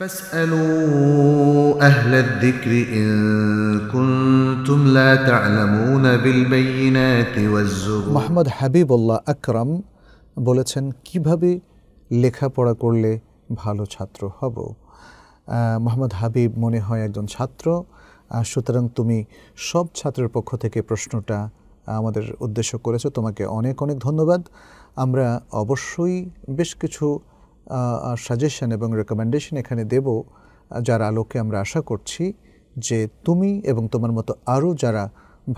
فاسألوا أهل الذكر إن كنتم لا تعلمون بالبينات محمد حبيب الله أكرم বলেছেন কিভাবে লেখাপড়া করলে ভালো ছাত্র হব মোহাম্মদ হাবিব মনে হয় একজন ছাত্র সুতরাং তুমি সব ছাত্রের পক্ষ থেকে প্রশ্নটা আমাদের উদ্দেশ্য করেছো তোমাকে অনেক অনেক ধন্যবাদ আমরা অবশ্যই বেশ কিছু সাজেশন এবং রেকমেন্ডেশন এখানে দেব যার আলোকে আমরা আশা করছি যে তুমি এবং তোমার মতো আরও যারা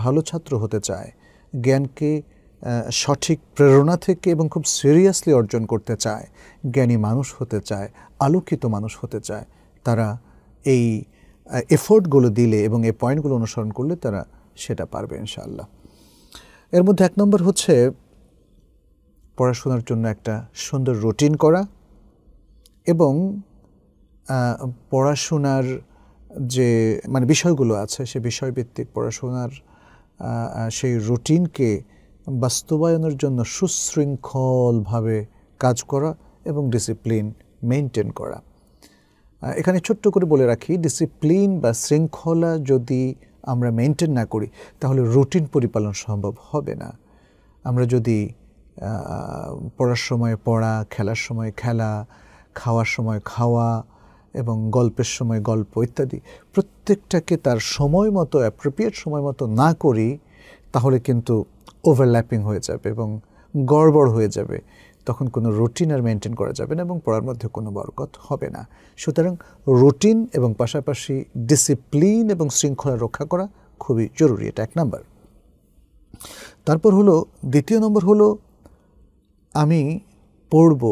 ভালো ছাত্র হতে চায় জ্ঞানকে সঠিক প্রেরণা থেকে এবং খুব সিরিয়াসলি অর্জন করতে চায় জ্ঞানী মানুষ হতে চায় আলোকিত মানুষ হতে চায় তারা এই এফোর্টগুলো দিলে এবং এই পয়েন্টগুলো অনুসরণ করলে তারা সেটা পারবে ইনশাআল্লাহ এর মধ্যে এক নম্বর হচ্ছে পড়াশোনার জন্য একটা সুন্দর রুটিন করা এবং পড়াশোনার যে মানে বিষয়গুলো আছে সে বিষয়ভিত্তিক পড়াশোনার সেই রুটিনকে বাস্তবায়নের জন্য সুশৃঙ্খলভাবে কাজ করা এবং ডিসিপ্লিন মেনটেন করা এখানে ছোট্ট করে বলে রাখি ডিসিপ্লিন বা শৃঙ্খলা যদি আমরা মেনটেন না করি তাহলে রুটিন পরিপালন সম্ভব হবে না আমরা যদি পড়ার সময় পড়া খেলার সময় খেলা খাওয়ার সময় খাওয়া এবং গল্পের সময় গল্প ইত্যাদি প্রত্যেকটাকে তার সময় মতো অ্যাপ্রোপ্রিয়েট সময় মতো না করি তাহলে কিন্তু ওভারল্যাপিং হয়ে যাবে এবং গড়বড় হয়ে যাবে তখন কোনো রুটিন আর মেনটেন করা যাবে না এবং পড়ার মধ্যে কোনো বরকত হবে না সুতরাং রুটিন এবং পাশাপাশি ডিসিপ্লিন এবং শৃঙ্খলা রক্ষা করা খুবই জরুরি এটা এক নাম্বার তারপর হলো দ্বিতীয় নম্বর হলো আমি পড়ব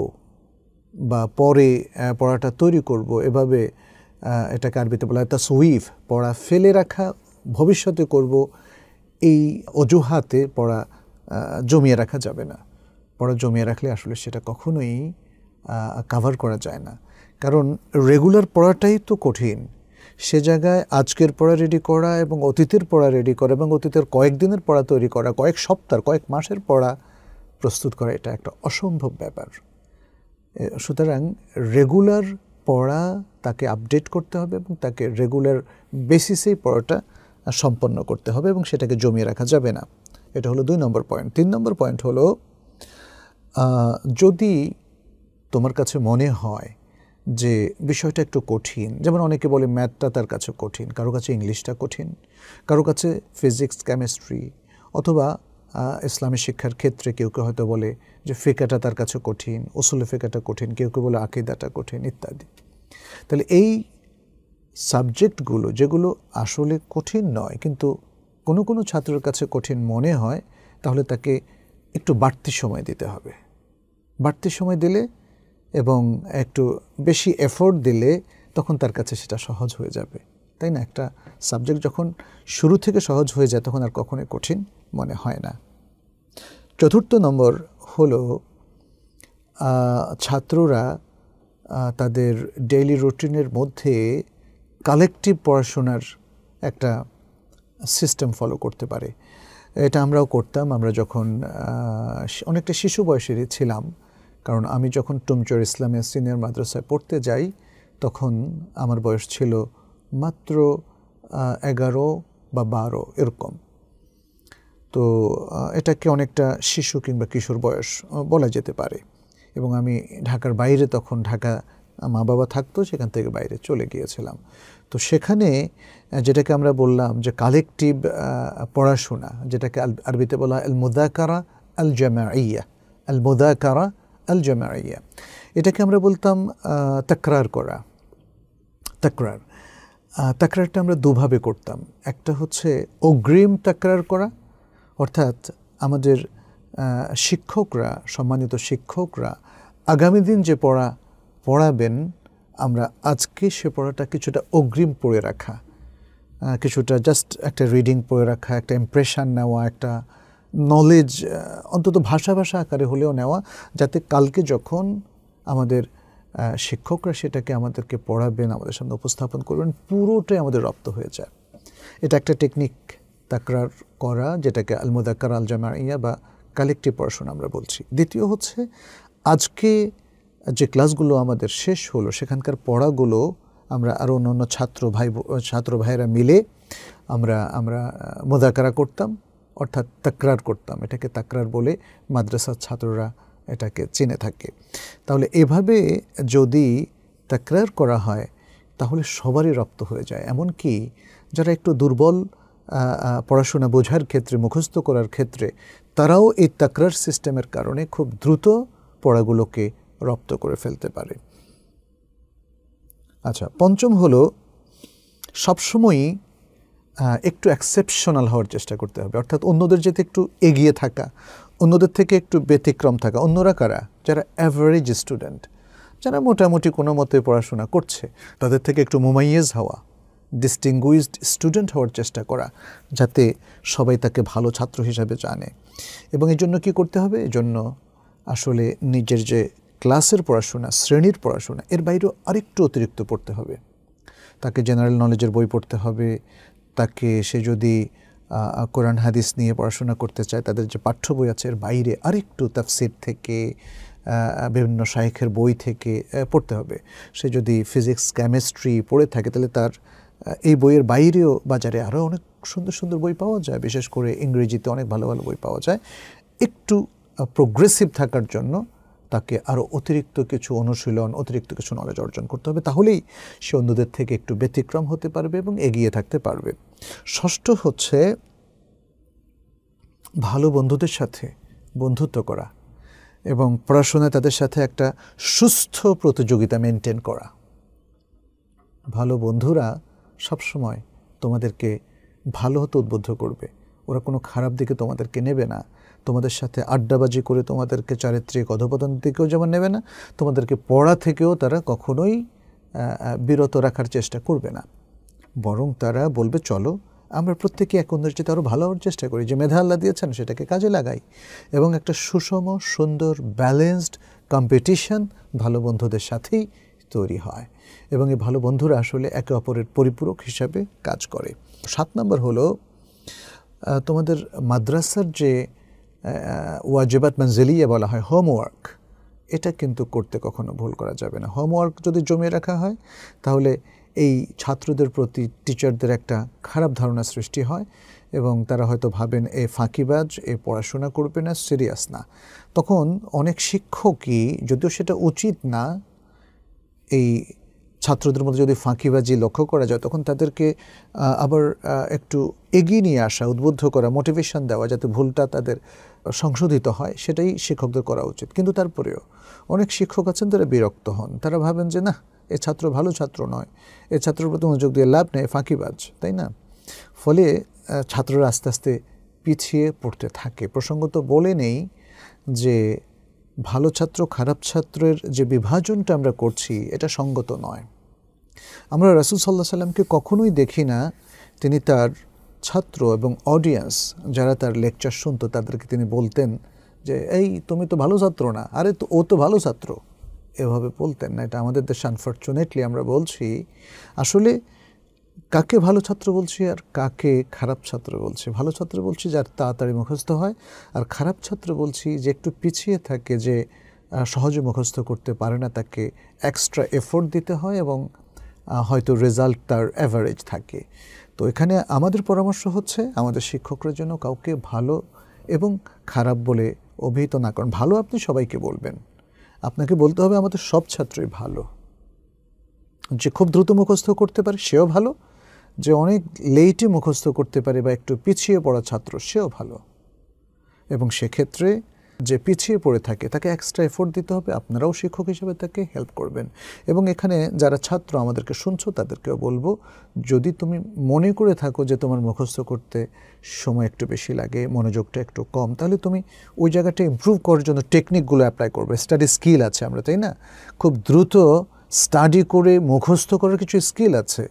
বা পরে পড়াটা তৈরি করব এভাবে এটাকে আরবিতে বলা হয় তা সুইফ পড়া ফেলে রাখা ভবিষ্যতে করব এই অজুহাতে পড়া জমিয়ে রাখা যাবে না পড়া জমিয়ে রাখলে আসলে সেটা কখনোই কাভার করা যায় না কারণ রেগুলার পড়াটাই তো কঠিন সে জায়গায় আজকের পড়া রেডি করা এবং অতীতের পড়া রেডি করা এবং অতীতের কয়েকদিনের পড়া তৈরি করা কয়েক সপ্তাহ কয়েক মাসের পড়া প্রস্তুত করা এটা একটা অসম্ভব ব্যাপার সুতরাং রেগুলার পড়া তাকে আপডেট করতে হবে এবং তাকে রেগুলার বেসিসেই পড়াটা সম্পন্ন করতে হবে এবং সেটাকে জমিয়ে রাখা যাবে না এটা হলো দুই নম্বর পয়েন্ট তিন নম্বর পয়েন্ট হলো যদি তোমার কাছে মনে হয় যে বিষয়টা একটু কঠিন যেমন অনেকে বলে ম্যাথটা তার কাছে কঠিন কারো কাছে ইংলিশটা কঠিন কারো কাছে ফিজিক্স কেমিস্ট্রি অথবা ইসলামী শিক্ষার ক্ষেত্রে কেউ কেউ হয়তো বলে যে ফেঁকাটা তার কাছে কঠিন ওসুলে ফেকাটা কঠিন কেউ কেউ বলে আকিদাটা কঠিন ইত্যাদি তাহলে এই সাবজেক্টগুলো যেগুলো আসলে কঠিন নয় কিন্তু কোনো কোনো ছাত্রের কাছে কঠিন মনে হয় তাহলে তাকে একটু বাড়তি সময় দিতে হবে বাড়তি সময় দিলে এবং একটু বেশি এফোর্ট দিলে তখন তার কাছে সেটা সহজ হয়ে যাবে তাই না একটা সাবজেক্ট যখন শুরু থেকে সহজ হয়ে যায় তখন আর কখনোই কঠিন মনে হয় না চতুর্থ নম্বর হলো ছাত্ররা তাদের ডেইলি রুটিনের মধ্যে কালেকটিভ পড়াশোনার একটা সিস্টেম ফলো করতে পারে এটা আমরাও করতাম আমরা যখন অনেকটা শিশু বয়সের ছিলাম কারণ আমি যখন টুমচর ইসলামের সিনিয়র মাদ্রাসায় পড়তে যাই তখন আমার বয়স ছিল মাত্র এগারো বা বারো এরকম তো এটাকে অনেকটা শিশু কিংবা কিশোর বয়স বলা যেতে পারে এবং আমি ঢাকার বাইরে তখন ঢাকা মা বাবা থাকতো সেখান থেকে বাইরে চলে গিয়েছিলাম তো সেখানে যেটাকে আমরা বললাম যে কালেকটিভ পড়াশোনা যেটাকে আরবিতে বলা আল মুদাকারা আল জামাইয়া আল মুদাকারা আল জামাইয়া এটাকে আমরা বলতাম তাকরার করা তাকরার তাকরারটা আমরা দুভাবে করতাম একটা হচ্ছে অগ্রিম তাকরার করা অর্থাৎ আমাদের শিক্ষকরা সম্মানিত শিক্ষকরা আগামী দিন যে পড়া পড়াবেন আমরা আজকে সে পড়াটা কিছুটা অগ্রিম পড়ে রাখা কিছুটা জাস্ট একটা রিডিং পড়ে রাখা একটা ইমপ্রেশান নেওয়া একটা নলেজ অন্তত ভাষা ভাষা আকারে হলেও নেওয়া যাতে কালকে যখন আমাদের শিক্ষকরা সেটাকে আমাদেরকে পড়াবেন আমাদের সামনে উপস্থাপন করবেন পুরোটাই আমাদের রপ্ত হয়ে যায় এটা একটা টেকনিক তাকরার করা যেটাকে আলমোদাকার আল ইয়া বা কালেকটিভ পড়াশোনা আমরা বলছি দ্বিতীয় হচ্ছে আজকে যে ক্লাসগুলো আমাদের শেষ হলো সেখানকার পড়াগুলো আমরা আরও অন্য অন্য ছাত্র ভাই ছাত্র ভাইয়েরা মিলে আমরা আমরা মোদাকারা করতাম অর্থাৎ তাকরার করতাম এটাকে তাকরার বলে মাদ্রাসার ছাত্ররা এটাকে চিনে থাকে তাহলে এভাবে যদি তাকরার করা হয় তাহলে সবারই রপ্ত হয়ে যায় এমনকি যারা একটু দুর্বল পড়াশোনা বোঝার ক্ষেত্রে মুখস্থ করার ক্ষেত্রে তারাও এই তাকরার সিস্টেমের কারণে খুব দ্রুত পড়াগুলোকে রপ্ত করে ফেলতে পারে আচ্ছা পঞ্চম হলো সবসময়ই একটু অ্যাকসেপশনাল হওয়ার চেষ্টা করতে হবে অর্থাৎ অন্যদের যেতে একটু এগিয়ে থাকা অন্যদের থেকে একটু ব্যতিক্রম থাকা অন্যরা কারা যারা অ্যাভারেজ স্টুডেন্ট যারা মোটামুটি কোনো মতে পড়াশোনা করছে তাদের থেকে একটু মোমাইয়েজ হওয়া ডিস্টিংগুইজড স্টুডেন্ট হওয়ার চেষ্টা করা যাতে সবাই তাকে ভালো ছাত্র হিসাবে জানে এবং এই জন্য কী করতে হবে এজন্য আসলে নিজের যে ক্লাসের পড়াশোনা শ্রেণীর পড়াশোনা এর বাইরেও আরেকটু অতিরিক্ত পড়তে হবে তাকে জেনারেল নলেজের বই পড়তে হবে তাকে সে যদি কোরআন হাদিস নিয়ে পড়াশোনা করতে চায় তাদের যে পাঠ্য বই আছে এর বাইরে আরেকটু তাফসির থেকে বিভিন্ন শাইখের বই থেকে পড়তে হবে সে যদি ফিজিক্স কেমিস্ট্রি পড়ে থাকে তাহলে তার এই বইয়ের বাইরেও বাজারে আরও অনেক সুন্দর সুন্দর বই পাওয়া যায় বিশেষ করে ইংরেজিতে অনেক ভালো ভালো বই পাওয়া যায় একটু প্রোগ্রেসিভ থাকার জন্য তাকে আরও অতিরিক্ত কিছু অনুশীলন অতিরিক্ত কিছু নলেজ অর্জন করতে হবে তাহলেই সে অন্যদের থেকে একটু ব্যতিক্রম হতে পারবে এবং এগিয়ে থাকতে পারবে ষষ্ঠ হচ্ছে ভালো বন্ধুদের সাথে বন্ধুত্ব করা এবং পড়াশোনায় তাদের সাথে একটা সুস্থ প্রতিযোগিতা মেনটেন করা ভালো বন্ধুরা সবসময় তোমাদেরকে ভালো হতে উদ্বুদ্ধ করবে ওরা কোনো খারাপ দিকে তোমাদেরকে নেবে না তোমাদের সাথে আড্ডাবাজি করে তোমাদেরকে চারিত্রিক অধপতন থেকেও যেমন নেবে না তোমাদেরকে পড়া থেকেও তারা কখনোই বিরত রাখার চেষ্টা করবে না বরং তারা বলবে চলো আমরা প্রত্যেকে এক অন্যের চেয়ে আরও ভালো হওয়ার চেষ্টা করি যে মেধা আল্লাহ দিয়েছেন সেটাকে কাজে লাগাই এবং একটা সুষম সুন্দর ব্যালেন্সড কম্পিটিশন ভালো বন্ধুদের সাথেই তৈরি হয় এবং এই ভালো বন্ধুরা আসলে একে অপরের পরিপূরক হিসাবে কাজ করে সাত নম্বর হলো তোমাদের মাদ্রাসার যে ওয়াজিবাত মানজিলিয়া বলা হয় হোমওয়ার্ক এটা কিন্তু করতে কখনো ভুল করা যাবে না হোমওয়ার্ক যদি জমিয়ে রাখা হয় তাহলে এই ছাত্রদের প্রতি টিচারদের একটা খারাপ ধারণা সৃষ্টি হয় এবং তারা হয়তো ভাবেন এ ফাঁকিবাজ এ পড়াশোনা করবে না সিরিয়াস না তখন অনেক শিক্ষকই যদিও সেটা উচিত না এই ছাত্রদের মধ্যে যদি ফাঁকিবাজি লক্ষ্য করা যায় তখন তাদেরকে আবার একটু এগিয়ে নিয়ে আসা উদ্বুদ্ধ করা মোটিভেশন দেওয়া যাতে ভুলটা তাদের সংশোধিত হয় সেটাই শিক্ষকদের করা উচিত কিন্তু তারপরেও অনেক শিক্ষক আছেন তারা বিরক্ত হন তারা ভাবেন যে না এ ছাত্র ভালো ছাত্র নয় এ ছাত্রের প্রতি মনোযোগ দিয়ে লাভ নেই ফাঁকিবাজ তাই না ফলে ছাত্ররা আস্তে আস্তে পিছিয়ে পড়তে থাকে প্রসঙ্গত বলে নেই যে ভালো ছাত্র খারাপ ছাত্রের যে বিভাজনটা আমরা করছি এটা সঙ্গত নয় আমরা রাসুল সাল্লাহ সাল্লামকে কখনোই দেখি না তিনি তার ছাত্র এবং অডিয়েন্স যারা তার লেকচার শুনত তাদেরকে তিনি বলতেন যে এই তুমি তো ভালো ছাত্র না আরে তো ও তো ভালো ছাত্র এভাবে বলতেন না এটা আমাদের দেশে আনফর্চুনেটলি আমরা বলছি আসলে কাকে ভালো ছাত্র বলছি আর কাকে খারাপ ছাত্র বলছি ভালো ছাত্র বলছি যার তাড়াতাড়ি মুখস্থ হয় আর খারাপ ছাত্র বলছি যে একটু পিছিয়ে থাকে যে সহজে মুখস্থ করতে পারে না তাকে এক্সট্রা এফোর্ট দিতে হয় এবং হয়তো রেজাল্ট তার অ্যাভারেজ থাকে তো এখানে আমাদের পরামর্শ হচ্ছে আমাদের শিক্ষকরা যেন কাউকে ভালো এবং খারাপ বলে অভিহিত না করেন ভালো আপনি সবাইকে বলবেন আপনাকে বলতে হবে আমাদের সব ছাত্রই ভালো যে খুব দ্রুত মুখস্থ করতে পারে সেও ভালো যে অনেক লেটে মুখস্থ করতে পারে বা একটু পিছিয়ে পড়া ছাত্র সেও ভালো এবং সেক্ষেত্রে যে পিছিয়ে পড়ে থাকে তাকে এক্সট্রা এফোর্ট দিতে হবে আপনারাও শিক্ষক হিসেবে তাকে হেল্প করবেন এবং এখানে যারা ছাত্র আমাদেরকে শুনছো তাদেরকেও বলবো যদি তুমি মনে করে থাকো যে তোমার মুখস্থ করতে সময় একটু বেশি লাগে মনোযোগটা একটু কম তাহলে তুমি ওই জায়গাটা ইম্প্রুভ করার জন্য টেকনিকগুলো অ্যাপ্লাই করবে স্টাডি স্কিল আছে আমরা তাই না খুব দ্রুত স্টাডি করে মুখস্থ করার কিছু স্কিল আছে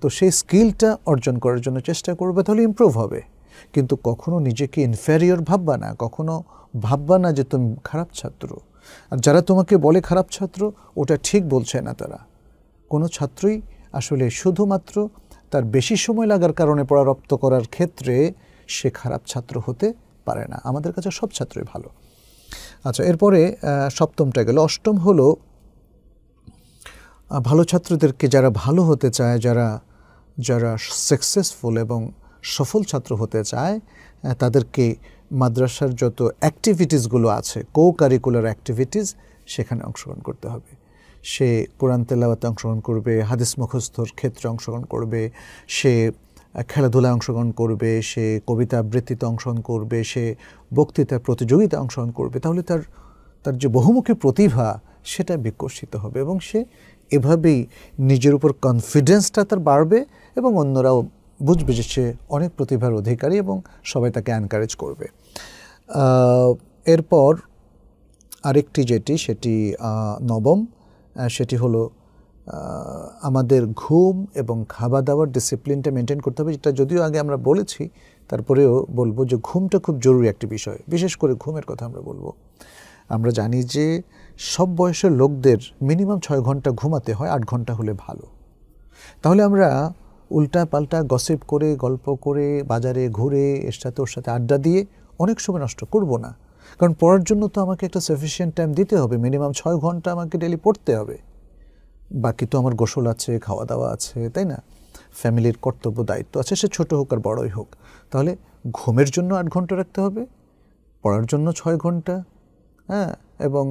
তো সেই স্কিলটা অর্জন করার জন্য চেষ্টা করবে তাহলে ইম্প্রুভ হবে কিন্তু কখনো নিজেকে ইনফেরিয়র ভাববা না কখনো ভাববা না যে তুমি খারাপ ছাত্র আর যারা তোমাকে বলে খারাপ ছাত্র ওটা ঠিক বলছে না তারা কোনো ছাত্রই আসলে শুধুমাত্র তার বেশি সময় লাগার কারণে পড়া রপ্ত করার ক্ষেত্রে সে খারাপ ছাত্র হতে পারে না আমাদের কাছে সব ছাত্রই ভালো আচ্ছা এরপরে সপ্তমটা গেল অষ্টম হলো ভালো ছাত্রদেরকে যারা ভালো হতে চায় যারা যারা সাকসেসফুল এবং সফল ছাত্র হতে চায় তাদেরকে মাদ্রাসার যত অ্যাক্টিভিটিসগুলো আছে কো কারিকুলার অ্যাক্টিভিটিস সেখানে অংশগ্রহণ করতে হবে সে কোরআন তেলাওয়াতে অংশগ্রহণ করবে হাদিস মুখস্থর ক্ষেত্রে অংশগ্রহণ করবে সে খেলাধুলায় অংশগ্রহণ করবে সে কবিতা আবৃত্তিতে অংশগ্রহণ করবে সে বক্তৃতা প্রতিযোগিতা অংশগ্রহণ করবে তাহলে তার তার যে বহুমুখী প্রতিভা সেটা বিকশিত হবে এবং সে এভাবেই নিজের উপর কনফিডেন্সটা তার বাড়বে এবং অন্যরাও বুঝবে যে সে অনেক প্রতিভার অধিকারী এবং সবাই তাকে এনকারেজ করবে এরপর আরেকটি যেটি সেটি নবম সেটি হলো আমাদের ঘুম এবং খাওয়া দাওয়ার ডিসিপ্লিনটা মেনটেন করতে হবে যেটা যদিও আগে আমরা বলেছি তারপরেও বলবো যে ঘুমটা খুব জরুরি একটি বিষয় বিশেষ করে ঘুমের কথা আমরা বলবো আমরা জানি যে সব বয়সের লোকদের মিনিমাম ছয় ঘন্টা ঘুমাতে হয় আট ঘন্টা হলে ভালো তাহলে আমরা উল্টা পাল্টা গসেপ করে গল্প করে বাজারে ঘুরে এর সাথে ওর সাথে আড্ডা দিয়ে অনেক সময় নষ্ট করব না কারণ পড়ার জন্য তো আমাকে একটা সাফিসিয়েন্ট টাইম দিতে হবে মিনিমাম ছয় ঘন্টা আমাকে ডেলি পড়তে হবে বাকি তো আমার গোসল আছে খাওয়া দাওয়া আছে তাই না ফ্যামিলির কর্তব্য দায়িত্ব আছে সে ছোটো হোক আর বড়ই হোক তাহলে ঘুমের জন্য আট ঘন্টা রাখতে হবে পড়ার জন্য ছয় ঘন্টা হ্যাঁ এবং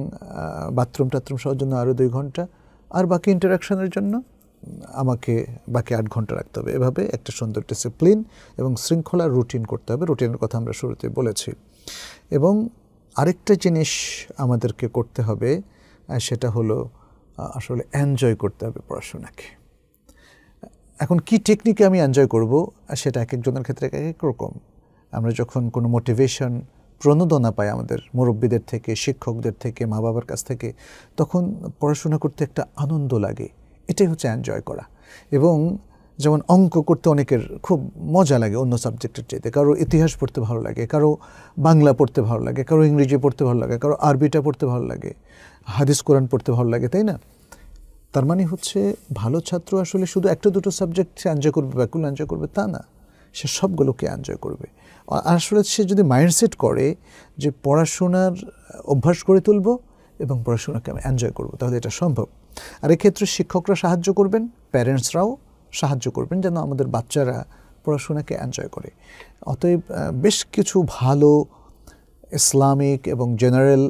বাথরুম টাথরুম সহ জন্য আরও দুই ঘন্টা আর বাকি ইন্টারাকশনের জন্য আমাকে বাকি আট ঘন্টা রাখতে হবে এভাবে একটা সুন্দর ডিসিপ্লিন এবং শৃঙ্খলা রুটিন করতে হবে রুটিনের কথা আমরা শুরুতে বলেছি এবং আরেকটা জিনিস আমাদেরকে করতে হবে সেটা হলো আসলে এনজয় করতে হবে পড়াশোনাকে এখন কি টেকনিকে আমি এনজয় করব সেটা এক একজনের ক্ষেত্রে এক এক রকম আমরা যখন কোনো মোটিভেশন প্রণোদনা পায় আমাদের মুরব্বীদের থেকে শিক্ষকদের থেকে মা বাবার কাছ থেকে তখন পড়াশোনা করতে একটা আনন্দ লাগে এটাই হচ্ছে এনজয় করা এবং যেমন অঙ্ক করতে অনেকের খুব মজা লাগে অন্য সাবজেক্টের চাইতে কারো ইতিহাস পড়তে ভালো লাগে কারো বাংলা পড়তে ভালো লাগে কারো ইংরেজি পড়তে ভালো লাগে কারো আরবিটা পড়তে ভালো লাগে হাদিস কোরআন পড়তে ভালো লাগে তাই না তার মানে হচ্ছে ভালো ছাত্র আসলে শুধু একটা দুটো সাবজেক্ট সে এনজয় করবে ব্যাকুল এনজয় করবে তা না সে সবগুলোকে এনজয় করবে আসলে সে যদি মাইন্ডসেট করে যে পড়াশোনার অভ্যাস করে তুলব এবং পড়াশোনাকে আমি এনজয় করবো তাহলে এটা সম্ভব আর এক্ষেত্রে শিক্ষকরা সাহায্য করবেন প্যারেন্টসরাও সাহায্য করবেন যেন আমাদের বাচ্চারা পড়াশোনাকে এনজয় করে অতএব বেশ কিছু ভালো ইসলামিক এবং জেনারেল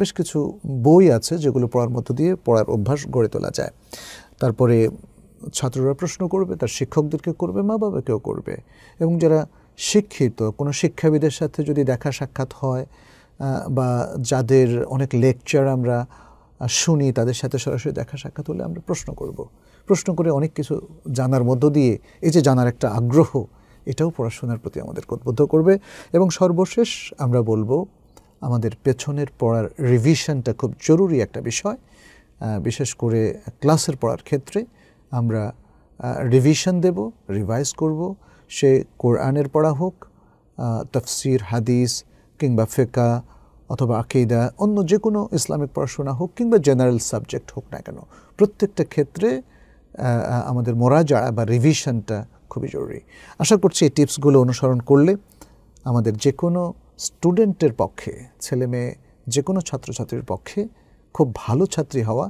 বেশ কিছু বই আছে যেগুলো পড়ার মধ্য দিয়ে পড়ার অভ্যাস গড়ে তোলা যায় তারপরে ছাত্ররা প্রশ্ন করবে তার শিক্ষকদেরকে করবে মা বাবাকেও করবে এবং যারা শিক্ষিত কোনো শিক্ষাবিদের সাথে যদি দেখা সাক্ষাৎ হয় বা যাদের অনেক লেকচার আমরা শুনি তাদের সাথে সরাসরি দেখা সাক্ষাৎ হলে আমরা প্রশ্ন করব প্রশ্ন করে অনেক কিছু জানার মধ্য দিয়ে এই যে জানার একটা আগ্রহ এটাও পড়াশোনার প্রতি আমাদের উদ্বুদ্ধ করবে এবং সর্বশেষ আমরা বলবো আমাদের পেছনের পড়ার রিভিশনটা খুব জরুরি একটা বিষয় বিশেষ করে ক্লাসের পড়ার ক্ষেত্রে আমরা রিভিশন দেব রিভাইজ করব সে কোরআনের পড়া হোক তফসির হাদিস কিংবা ফেকা অথবা আকিদা অন্য যে কোনো ইসলামিক পড়াশোনা হোক কিংবা জেনারেল সাবজেক্ট হোক না কেন প্রত্যেকটা ক্ষেত্রে আমাদের মোরাজাড়া বা রিভিশনটা খুবই জরুরি আশা করছি এই টিপসগুলো অনুসরণ করলে আমাদের যে কোনো স্টুডেন্টের পক্ষে ছেলে মেয়ে যে কোনো ছাত্রছাত্রীর পক্ষে খুব ভালো ছাত্রী হওয়া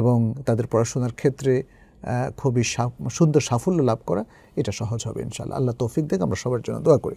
এবং তাদের পড়াশোনার ক্ষেত্রে খুবই সুন্দর সাফল্য লাভ করা এটা সহজ হবে ইনশাল্লাহ আল্লাহ তৌফিক দেখ আমরা সবার জন্য দোয়া করি